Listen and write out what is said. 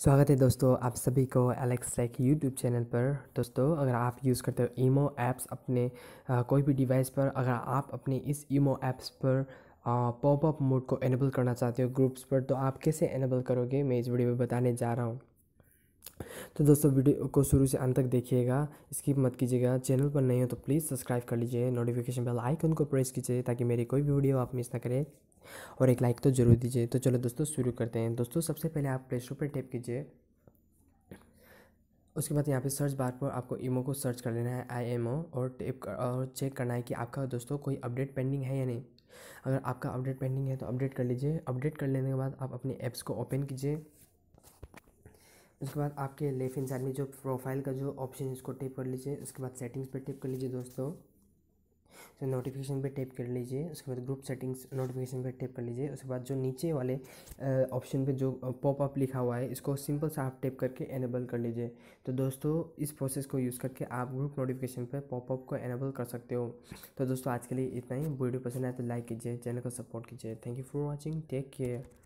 स्वागत है दोस्तों आप सभी को एलेक्स टेक यूट्यूब चैनल पर दोस्तों अगर आप यूज़ करते हो ईमो ऐप्स अपने आ, कोई भी डिवाइस पर अगर आप अपने इस ईमो ऐप्स पर पॉपअप मोड को एनेबल करना चाहते हो ग्रुप्स पर तो आप कैसे एनेबल करोगे मैं इस वीडियो में बताने जा रहा हूँ तो दोस्तों वीडियो को शुरू से अंत तक देखिएगा स्किप मत कीजिएगा चैनल पर नहीं हो तो प्लीज़ सब्सक्राइब कर लीजिए नोटिफिकेशन बेल आइकन को प्रेस कीजिए ताकि मेरी कोई भी वीडियो आप मिस ना करें और एक लाइक तो जरूर दीजिए तो चलो दोस्तों शुरू करते हैं दोस्तों सबसे पहले आप प्ले स्टोर पर टैप कीजिए उसके बाद यहाँ पे सर्च बार पर आपको ईमो को सर्च कर लेना है आई एम ओ और टेप कर, और चेक करना है कि आपका दोस्तों कोई अपडेट पेंडिंग है या नहीं अगर आपका अपडेट पेंडिंग है तो अपडेट कर लीजिए अपडेट कर लेने के बाद आप अपने ऐप्स को ओपन कीजिए उसके बाद आपके लेफ्ट हैंड साइड में जो प्रोफाइल का जो ऑप्शन है उसको टेप कर लीजिए उसके बाद सेटिंग्स पे टेप कर लीजिए दोस्तों तो नोटिफिकेशन पे टेप कर लीजिए उसके बाद ग्रुप सेटिंग्स नोटिफिकेशन पे टेप कर लीजिए उसके बाद जो नीचे वाले ऑप्शन पे जो पॉपअप लिखा हुआ है इसको सिंपल सा आप टेप करके एनेबल कर लीजिए तो दोस्तों इस प्रोसेस को यूज़ करके आप ग्रुप नोटिफिकेशन पे पॉपअप को एनेबल कर सकते हो तो दोस्तों आज के लिए इतना ही वीडियो पसंद आए तो लाइक कीजिए चैनल को सपोर्ट कीजिए thank you for watching take care